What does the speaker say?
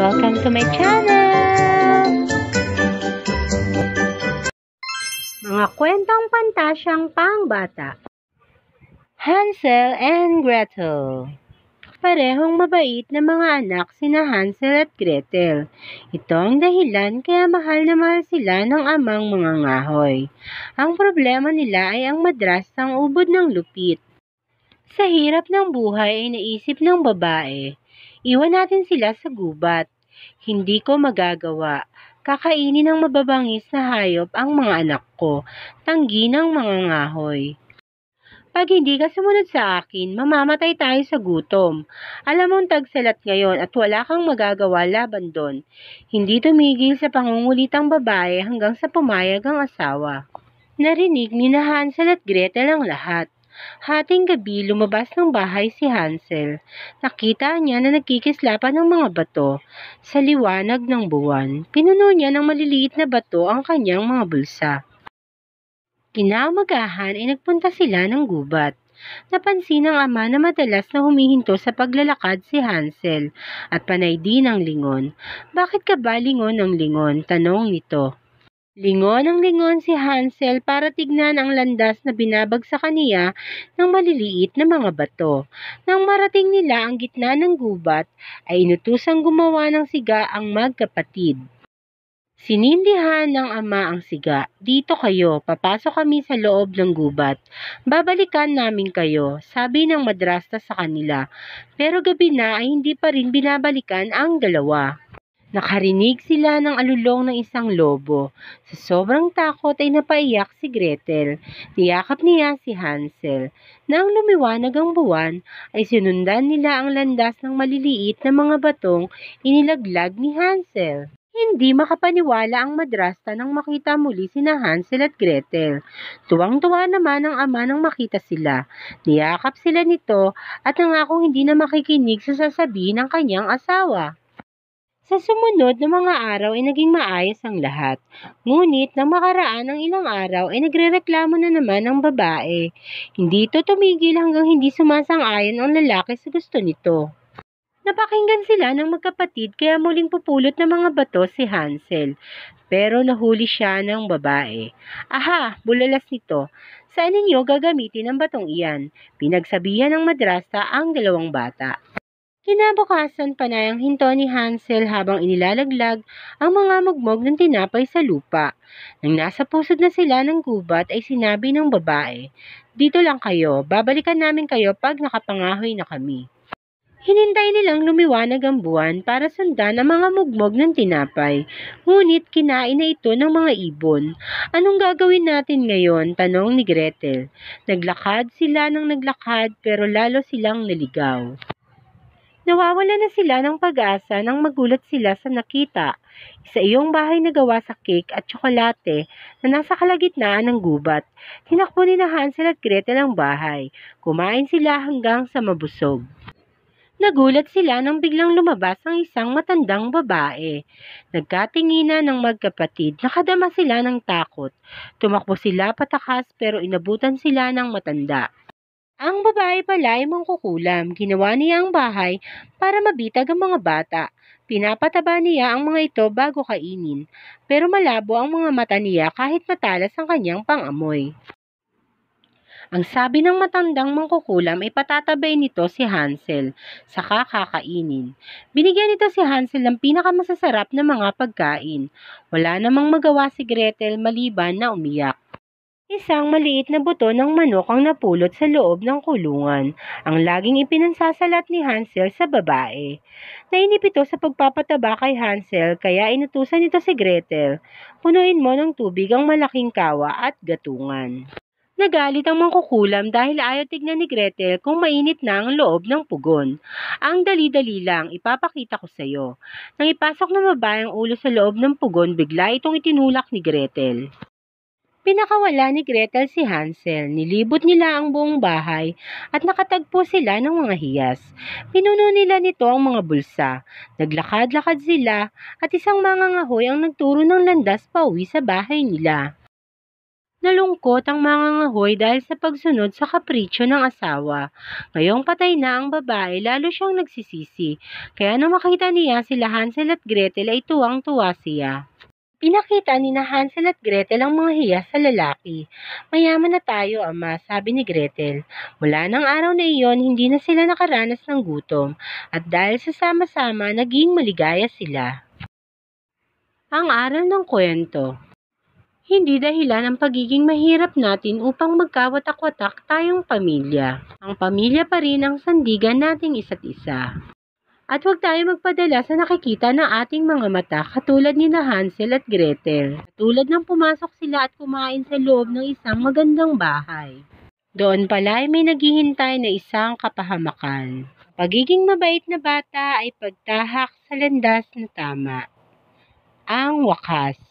Welcome to my channel! Mga kwentong pantasyang pangbata Hansel and Gretel Parehong mabait na mga anak sina Hansel at Gretel. Ito ang dahilan kaya mahal na mahal sila ng amang mga ngahoy. Ang problema nila ay ang madrastang ubod ng lupit. Sa hirap ng buhay ay naisip ng babae Iwan natin sila sa gubat. Hindi ko magagawa. Kakainin ng mababangis na hayop ang mga anak ko. Tanggi ng mga ngahoy. Pag hindi ka sumunod sa akin, mamamatay tayo sa gutom. Alam mo mong tagsalat ngayon at wala kang magagawa laban doon. Hindi tumigil sa pangungulitang babae hanggang sa pumayag ang asawa. Narinig ni na Hansel at Gretel ang lahat. Hating gabi, lumabas ng bahay si Hansel. Nakita niya na nagkikislapan ng mga bato sa liwanag ng buwan. Pinuno niya ng maliliit na bato ang kanyang mga bulsa. Kinamagahan ay nagpunta sila ng gubat. Napansin ng ama na madalas na humihinto sa paglalakad si Hansel at panay din ang lingon. Bakit ka ba lingon ng lingon? Tanong nito. Lingon ang lingon si Hansel para tignan ang landas na binabagsakan niya ng maliliit na mga bato. Nang marating nila ang gitna ng gubat, ay inutusang gumawa ng siga ang magkapatid. Sinindihan ng ama ang siga. Dito kayo, papasok kami sa loob ng gubat. Babalikan namin kayo, sabi ng madrasta sa kanila. Pero gabi na ay hindi pa rin binabalikan ang dalawa. Nakarinig sila ng alulong ng isang lobo. Sa sobrang takot ay napaiyak si Gretel. Niyakap niya si Hansel. Nang lumiwanag ang buwan, ay sinundan nila ang landas ng maliliit na mga batong inilaglag ni Hansel. Hindi makapaniwala ang madrasta nang makita muli sina Hansel at Gretel. Tuwang-tuwa naman ang ama nang makita sila. Niyakap sila nito at nangako hindi na makikinig sa sasabihin ng kanyang asawa. Sa sumunod na mga araw ay naging maayos ang lahat. Ngunit nang makaraan ng ilang araw ay nagrereklamo na naman ang babae. Hindi ito tumigil hanggang hindi sumasang-ayon ang lalaki sa gusto nito. Napakinggan sila ng magkapatid kaya muling pupulot ng mga bato si Hansel. Pero nahuli siya ng babae. Aha, bulalas nito. Saan ninyo gagamitin ang batong iyan? Pinagsabihan ng madrasta ang dalawang bata. Kinabukasan pa na ang hinto ni Hansel habang inilalaglag ang mga magmog ng tinapay sa lupa. Nang nasa pusod na sila ng gubat ay sinabi ng babae, Dito lang kayo, babalikan namin kayo pag nakapangahoy na kami. Hinintay nilang lumiwanag ang buwan para sundan ang mga mugmog ng tinapay. Ngunit kinain na ito ng mga ibon. Anong gagawin natin ngayon? Tanong ni Gretel. Naglakad sila ng naglakad pero lalo silang naligaw. Nawawala na sila ng pag-asa nang magulat sila sa nakita. Isa iyong bahay na gawa sa cake at tsokolate na nasa kalagitnaan ng gubat. Tinakbo ni Hansel at Gretel ang bahay. Kumain sila hanggang sa mabusog. Nagulat sila nang biglang lumabas ang isang matandang babae. Nagkatinginan ng magkapatid, nakadama sila ng takot. Tumakbo sila patakas pero inabutan sila ng matanda. Ang babae pala ay mangkukulam. Ginawa niya ang bahay para mabitag ang mga bata. Pinapataba niya ang mga ito bago kainin. Pero malabo ang mga mata niya kahit matalas ang kanyang pangamoy. Ang sabi ng matandang mangkukulam ay patatabay nito si Hansel, sa kakakainin. Binigyan nito si Hansel ng pinakamasasarap na mga pagkain. Wala namang magawa si Gretel maliban na umiyak. Isang maliit na buto ng manok ang napulot sa loob ng kulungan, ang laging ipinansasalat ni Hansel sa babae. Nainip ito sa pagpapataba kay Hansel kaya inutusan nito si Gretel, punuin mo ng tubig ang malaking kawa at gatungan. Nagalit ang mangkukulam dahil ayaw tignan ni Gretel kung mainit na ang loob ng pugon. Ang dali-dali lang, ipapakita ko sa iyo. Nang ipasok na babae ang ulo sa loob ng pugon, bigla itong itinulak ni Gretel. Pinakawala ni Gretel si Hansel, nilibot nila ang buong bahay at nakatagpo sila ng mga hiyas. Pinuno nila nito ang mga bulsa. Naglakad-lakad sila at isang mga ngahoy ang nagturo ng landas pauwi sa bahay nila. Nalungkot ang mga ngahoy dahil sa pagsunod sa kapritsyo ng asawa. Ngayong patay na ang babae, lalo siyang nagsisisi. Kaya nang makita niya sila Hansel at Gretel ay tuwang-tuwa siya. Pinakita ni na Hansel at Gretel ang mga hiya sa lalaki. Mayaman na tayo, ama, sabi ni Gretel. Mula ng araw na iyon, hindi na sila nakaranas ng gutom at dahil sa sama-sama, naging maligaya sila. Ang aral ng kwento Hindi dahilan ang pagiging mahirap natin upang magkawatak-watak tayong pamilya. Ang pamilya pa rin ang sandigan nating isa't isa. At huwag tayo magpadala sa nakikita ng ating mga mata katulad ni na Hansel at Gretel. Katulad ng pumasok sila at kumain sa loob ng isang magandang bahay. Doon pala ay may naghihintay na isang kapahamakan. Pagiging mabait na bata ay pagtahak sa landas na tama. Ang wakas.